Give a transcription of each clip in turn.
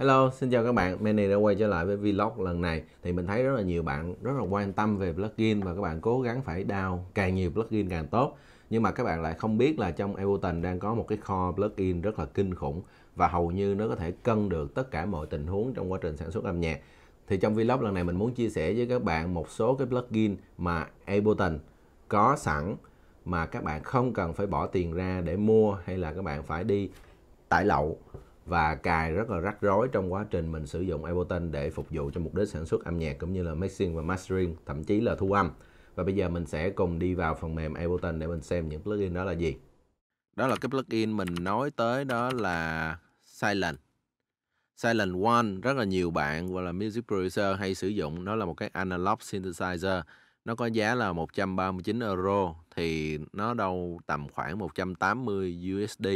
Hello, xin chào các bạn. Manny đã quay trở lại với vlog lần này. Thì mình thấy rất là nhiều bạn rất là quan tâm về plugin và các bạn cố gắng phải down càng nhiều plugin càng tốt. Nhưng mà các bạn lại không biết là trong Ableton đang có một cái kho plugin rất là kinh khủng và hầu như nó có thể cân được tất cả mọi tình huống trong quá trình sản xuất âm nhạc. Thì trong vlog lần này mình muốn chia sẻ với các bạn một số cái plugin mà Ableton có sẵn mà các bạn không cần phải bỏ tiền ra để mua hay là các bạn phải đi tải lậu và cài rất là rắc rối trong quá trình mình sử dụng Ableton để phục vụ cho mục đích sản xuất âm nhạc cũng như là mixing và mastering, thậm chí là thu âm. Và bây giờ mình sẽ cùng đi vào phần mềm Ableton để mình xem những plugin đó là gì. Đó là cái plugin mình nói tới đó là Silent. Silent One rất là nhiều bạn và là music producer hay sử dụng nó là một cái analog synthesizer nó có giá là 139 euro thì nó đâu tầm khoảng 180 USD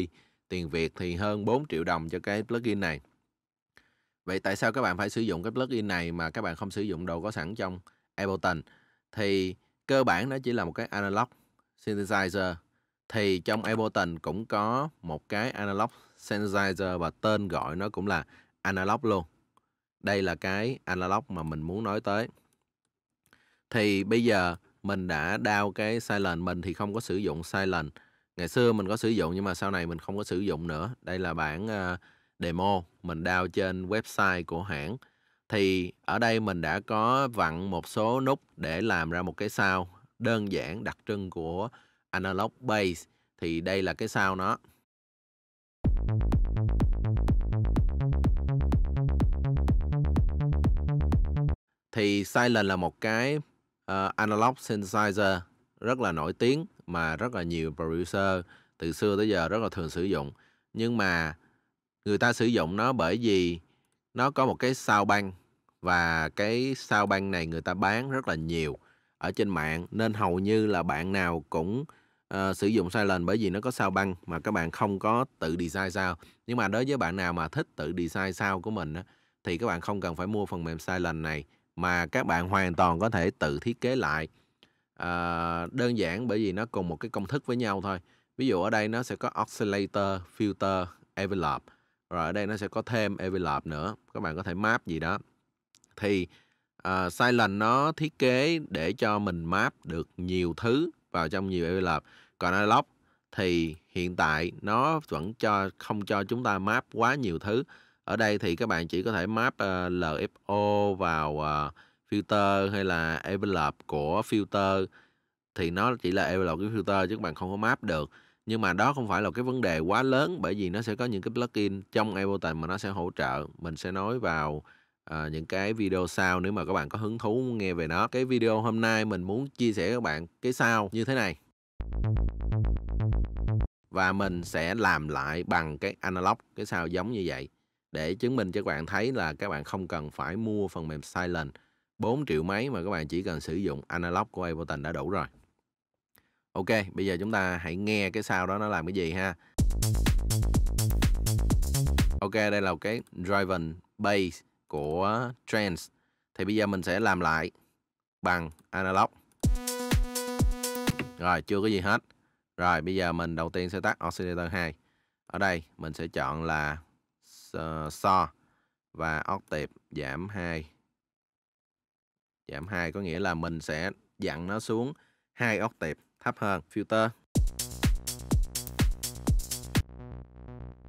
tiền Việt thì hơn 4 triệu đồng cho cái plugin này. Vậy tại sao các bạn phải sử dụng cái plugin này mà các bạn không sử dụng đồ có sẵn trong Ableton? Thì cơ bản nó chỉ là một cái analog synthesizer. Thì trong Ableton cũng có một cái analog synthesizer và tên gọi nó cũng là analog luôn. Đây là cái analog mà mình muốn nói tới. Thì bây giờ mình đã đao cái silent mình thì không có sử dụng silent ngày xưa mình có sử dụng nhưng mà sau này mình không có sử dụng nữa đây là bản uh, demo mình đao trên website của hãng thì ở đây mình đã có vặn một số nút để làm ra một cái sao đơn giản đặc trưng của analog base thì đây là cái sao nó thì silent là một cái uh, analog synthesizer rất là nổi tiếng mà rất là nhiều producer từ xưa tới giờ rất là thường sử dụng nhưng mà người ta sử dụng nó bởi vì nó có một cái sao băng và cái sao băng này người ta bán rất là nhiều ở trên mạng nên hầu như là bạn nào cũng uh, sử dụng silent bởi vì nó có sao băng mà các bạn không có tự design sao nhưng mà đối với bạn nào mà thích tự design sao của mình thì các bạn không cần phải mua phần mềm silent này mà các bạn hoàn toàn có thể tự thiết kế lại à, đơn giản bởi vì nó cùng một cái công thức với nhau thôi ví dụ ở đây nó sẽ có oscillator filter envelope rồi ở đây nó sẽ có thêm envelope nữa các bạn có thể map gì đó thì uh, à, silent nó thiết kế để cho mình map được nhiều thứ vào trong nhiều envelope còn analog thì hiện tại nó vẫn cho không cho chúng ta map quá nhiều thứ ở đây thì các bạn chỉ có thể map uh, ờ, LFO vào uh, filter hay là envelope của filter thì nó chỉ là envelope của filter chứ các bạn không có map được nhưng mà đó không phải là cái vấn đề quá lớn bởi vì nó sẽ có những cái plugin trong Ableton mà nó sẽ hỗ trợ mình sẽ nói vào à, những cái video sau nếu mà các bạn có hứng thú nghe về nó cái video hôm nay mình muốn chia sẻ các bạn cái sau như thế này và mình sẽ làm lại bằng cái analog cái sao giống như vậy để chứng minh cho các bạn thấy là các bạn không cần phải mua phần mềm silent 4 triệu máy mà các bạn chỉ cần sử dụng analog của Ableton đã đủ rồi. Ok, bây giờ chúng ta hãy nghe cái sao đó nó làm cái gì ha. Ok, đây là cái driven bass của trance. Thì bây giờ mình sẽ làm lại bằng analog. Rồi, chưa có gì hết. Rồi, bây giờ mình đầu tiên sẽ tắt oscillator 2. Ở đây mình sẽ chọn là so và octave giảm 2 Giảm 2 có nghĩa là mình sẽ dặn nó xuống hai octave thấp hơn filter.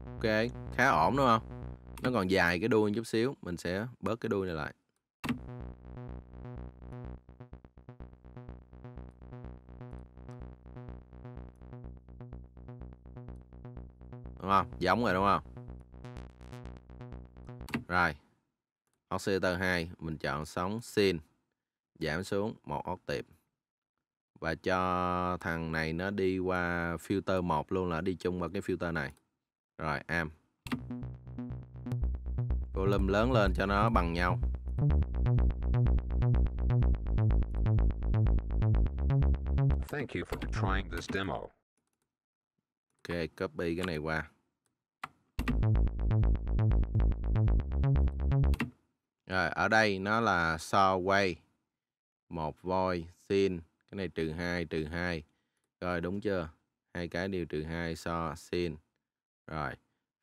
Ok, khá ổn đúng không? Nó còn dài cái đuôi chút xíu, mình sẽ bớt cái đuôi này lại. Đúng không? Giống rồi đúng không? Rồi. Oxy tờ 2 mình chọn sóng sin giảm xuống một octave và cho thằng này nó đi qua filter 1 luôn là đi chung vào cái filter này rồi am volume lớn lên cho nó bằng nhau Thank you for trying this demo. Ok, copy cái này qua. Rồi, ở đây nó là saw wave 1 voi sin cái này trừ 2 trừ 2 rồi đúng chưa hai cái đều trừ 2 so sin rồi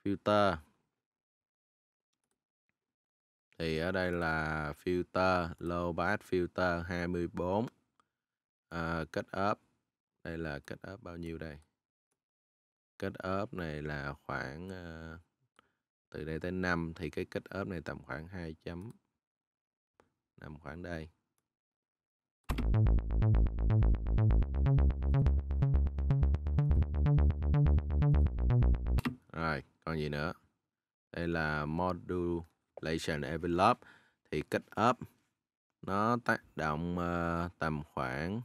filter thì ở đây là filter low pass filter 24 à, cut ốp đây là cut ốp bao nhiêu đây cut ốp này là khoảng uh, từ đây tới 5 thì cái cut ốp này tầm khoảng 2 chấm nằm khoảng đây rồi, còn gì nữa? Đây là modulation envelope thì kích up nó tác động uh, tầm khoảng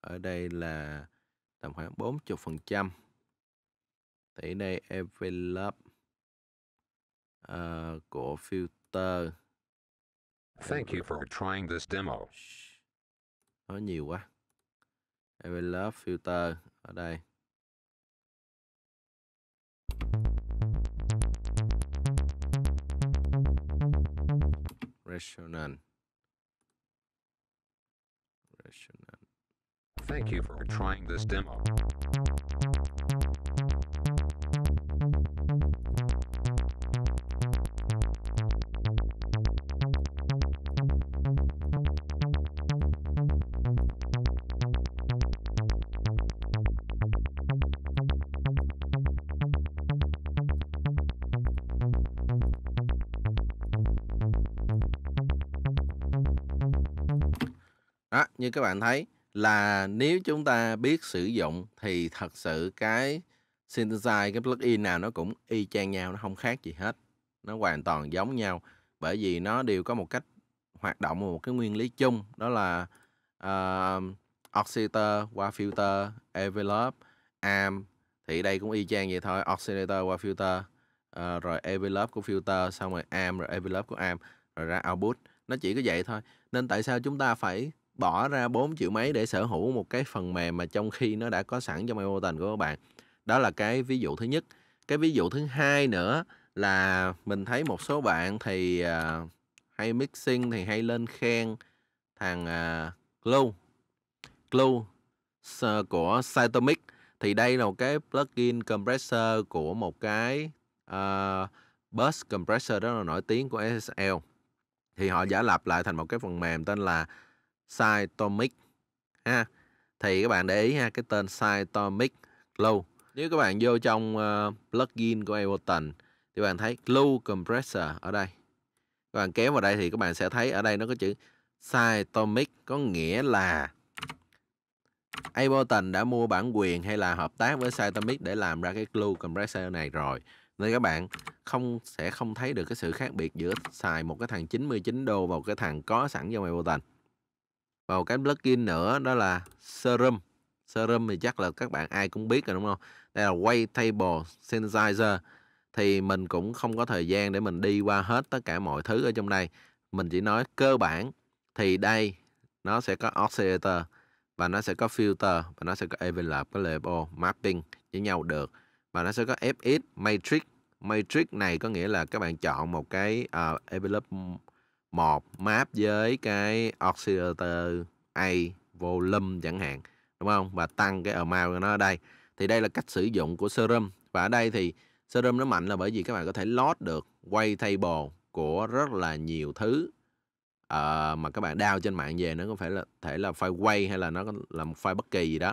ở đây là tầm khoảng 40% thì đây envelope uh, của filter Thank you for trying this demo nó nhiều quá Everlove filter ở đây Resonant Resonant Thank you for trying this demo. Đó, như các bạn thấy là nếu chúng ta biết sử dụng thì thật sự cái synthesize cái plugin nào nó cũng y chang nhau nó không khác gì hết nó hoàn toàn giống nhau bởi vì nó đều có một cách hoạt động một cái nguyên lý chung đó là uh, ờ, oxidator qua filter envelope am thì đây cũng y chang vậy thôi oscillator qua filter uh, rồi envelope của filter xong rồi am rồi envelope của am rồi ra output nó chỉ có vậy thôi nên tại sao chúng ta phải bỏ ra 4 triệu mấy để sở hữu một cái phần mềm mà trong khi nó đã có sẵn trong Ableton của các bạn. Đó là cái ví dụ thứ nhất. Cái ví dụ thứ hai nữa là mình thấy một số bạn thì uh, hay mixing thì hay lên khen thằng uh, Glue Glue uh, của Cytomic thì đây là một cái plugin compressor của một cái uh, bus compressor đó là nổi tiếng của SSL thì họ giả lập lại thành một cái phần mềm tên là Cytomic ha thì các bạn để ý ha cái tên Cytomic glue nếu các bạn vô trong uh, plugin của Ableton thì bạn thấy glue Compressor ở đây các bạn kéo vào đây thì các bạn sẽ thấy ở đây nó có chữ Cytomic có nghĩa là Ableton đã mua bản quyền hay là hợp tác với Cytomic để làm ra cái glue compressor này rồi nên các bạn không sẽ không thấy được cái sự khác biệt giữa xài một cái thằng 99 đô và một cái thằng có sẵn trong Ableton và một cái plugin nữa đó là serum serum thì chắc là các bạn ai cũng biết rồi đúng không đây là Wavetable synthesizer thì mình cũng không có thời gian để mình đi qua hết tất cả mọi thứ ở trong đây mình chỉ nói cơ bản thì đây nó sẽ có oscillator và nó sẽ có filter và nó sẽ có envelope với level mapping với nhau được và nó sẽ có fx matrix matrix này có nghĩa là các bạn chọn một cái uh, envelope một map với cái oscillator A volume chẳng hạn đúng không và tăng cái amount của nó ở đây thì đây là cách sử dụng của serum và ở đây thì serum nó mạnh là bởi vì các bạn có thể load được quay table của rất là nhiều thứ uh, mà các bạn đào trên mạng về nó có phải là thể là file quay hay là nó là một file bất kỳ gì đó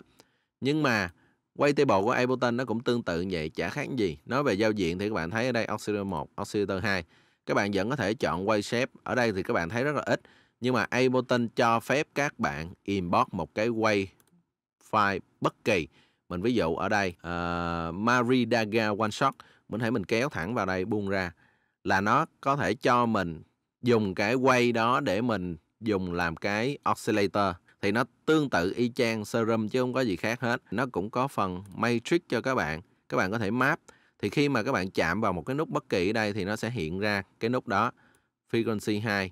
nhưng mà quay table của Ableton nó cũng tương tự như vậy chả khác gì nói về giao diện thì các bạn thấy ở đây oscillator 1 oscillator 2 các bạn vẫn có thể chọn quay xếp ở đây thì các bạn thấy rất là ít nhưng mà Ableton cho phép các bạn import một cái quay file bất kỳ mình ví dụ ở đây uh, ờ, Maridaga One Shot mình thấy mình kéo thẳng vào đây buông ra là nó có thể cho mình dùng cái quay đó để mình dùng làm cái oscillator thì nó tương tự y chang serum chứ không có gì khác hết nó cũng có phần matrix cho các bạn các bạn có thể map thì khi mà các bạn chạm vào một cái nút bất kỳ ở đây thì nó sẽ hiện ra cái nút đó frequency 2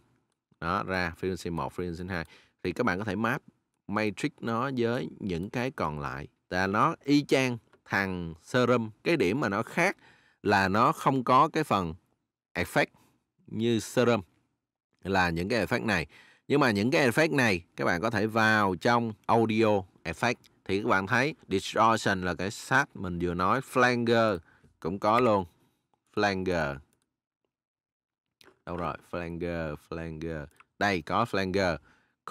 đó ra frequency 1 frequency 2 thì các bạn có thể map matrix nó với những cái còn lại là nó y chang thằng serum cái điểm mà nó khác là nó không có cái phần effect như serum là những cái effect này nhưng mà những cái effect này các bạn có thể vào trong audio effect thì các bạn thấy distortion là cái sát mình vừa nói flanger cũng có luôn flanger đâu rồi flanger flanger đây có flanger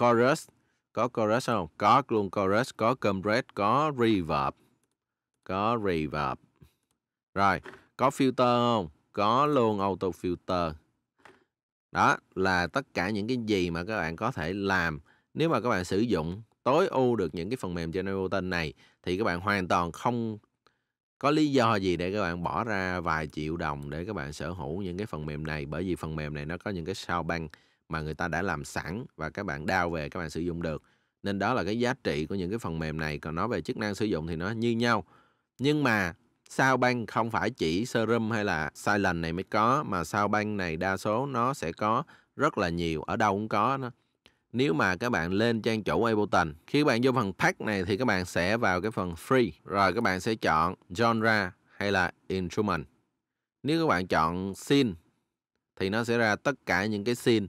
chorus có chorus không có luôn chorus có compress có reverb có reverb rồi có filter không có luôn auto filter đó là tất cả những cái gì mà các bạn có thể làm nếu mà các bạn sử dụng tối ưu được những cái phần mềm trên Ableton này thì các bạn hoàn toàn không có lý do gì để các bạn bỏ ra vài triệu đồng để các bạn sở hữu những cái phần mềm này bởi vì phần mềm này nó có những cái sao băng mà người ta đã làm sẵn và các bạn đao về các bạn sử dụng được nên đó là cái giá trị của những cái phần mềm này còn nói về chức năng sử dụng thì nó như nhau nhưng mà sao băng không phải chỉ serum hay là silent này mới có mà sao băng này đa số nó sẽ có rất là nhiều ở đâu cũng có nó nếu mà các bạn lên trang chủ Ableton khi các bạn vô phần pack này thì các bạn sẽ vào cái phần free rồi các bạn sẽ chọn genre hay là instrument nếu các bạn chọn scene thì nó sẽ ra tất cả những cái scene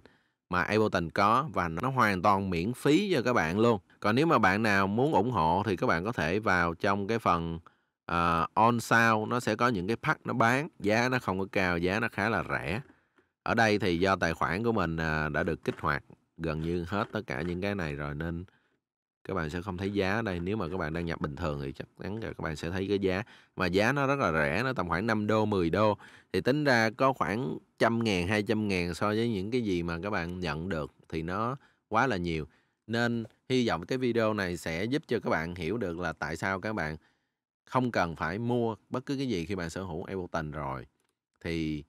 mà Ableton có và nó hoàn toàn miễn phí cho các bạn luôn còn nếu mà bạn nào muốn ủng hộ thì các bạn có thể vào trong cái phần uh, on sale nó sẽ có những cái pack nó bán giá nó không có cao giá nó khá là rẻ ở đây thì do tài khoản của mình ờ, đã được kích hoạt gần như hết tất cả những cái này rồi nên các bạn sẽ không thấy giá ở đây nếu mà các bạn đang nhập bình thường thì chắc chắn là các bạn sẽ thấy cái giá mà giá nó rất là rẻ nó tầm khoảng 5 đô 10 đô thì tính ra có khoảng trăm ngàn hai trăm ngàn so với những cái gì mà các bạn nhận được thì nó quá là nhiều nên hy vọng cái video này sẽ giúp cho các bạn hiểu được là tại sao các bạn không cần phải mua bất cứ cái gì khi bạn sở hữu Ableton rồi thì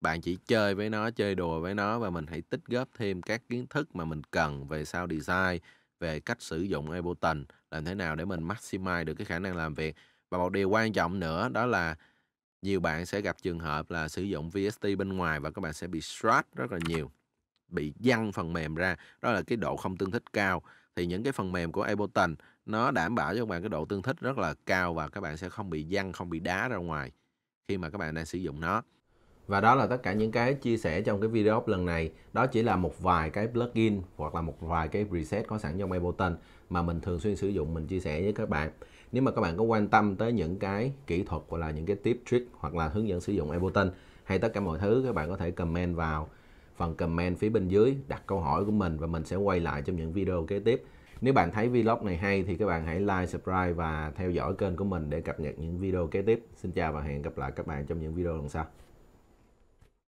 bạn chỉ chơi với nó chơi đùa với nó và mình hãy tích góp thêm các kiến thức mà mình cần về sao design về cách sử dụng Ableton làm thế nào để mình maximize được cái khả năng làm việc và một điều quan trọng nữa đó là nhiều bạn sẽ gặp trường hợp là sử dụng VST bên ngoài và các bạn sẽ bị strat rất là nhiều bị văng phần mềm ra đó là cái độ không tương thích cao thì những cái phần mềm của Ableton nó đảm bảo cho các bạn cái độ tương thích rất là cao và các bạn sẽ không bị văng không bị đá ra ngoài khi mà các bạn đang sử dụng nó và đó là tất cả những cái chia sẻ trong cái video lần này. Đó chỉ là một vài cái plugin hoặc là một vài cái preset có sẵn trong Ableton mà mình thường xuyên sử dụng mình chia sẻ với các bạn. Nếu mà các bạn có quan tâm tới những cái kỹ thuật hoặc là những cái tip trick hoặc là hướng dẫn sử dụng Ableton hay tất cả mọi thứ các bạn có thể comment vào phần comment phía bên dưới đặt câu hỏi của mình và mình sẽ quay lại trong những video kế tiếp. Nếu bạn thấy vlog này hay thì các bạn hãy like, subscribe và theo dõi kênh của mình để cập nhật những video kế tiếp. Xin chào và hẹn gặp lại các bạn trong những video lần sau.